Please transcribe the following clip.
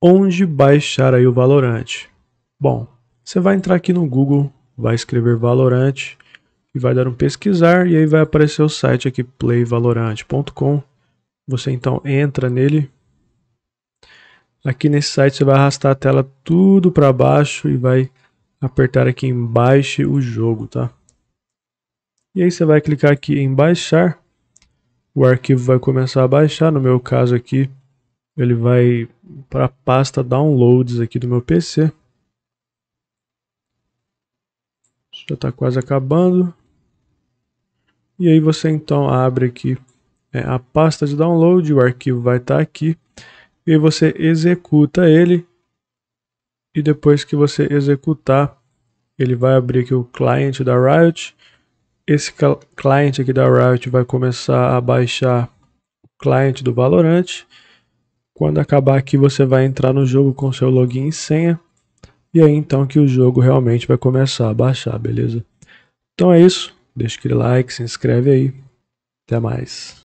onde baixar aí o Valorant? Bom, você vai entrar aqui no Google, vai escrever Valorant e vai dar um pesquisar e aí vai aparecer o site aqui playvalorant.com. Você então entra nele. Aqui nesse site você vai arrastar a tela tudo para baixo e vai apertar aqui em baixe o jogo, tá? E aí você vai clicar aqui em baixar. O arquivo vai começar a baixar, no meu caso aqui ele vai para a pasta downloads aqui do meu PC. já está quase acabando. E aí você então abre aqui é, a pasta de download, o arquivo vai estar tá aqui. E você executa ele. E depois que você executar, ele vai abrir aqui o cliente da Riot. Esse cliente aqui da Riot vai começar a baixar o cliente do Valorant. Quando acabar aqui, você vai entrar no jogo com seu login e senha. E aí então que o jogo realmente vai começar a baixar, beleza? Então é isso. Deixa aquele like, se inscreve aí. Até mais.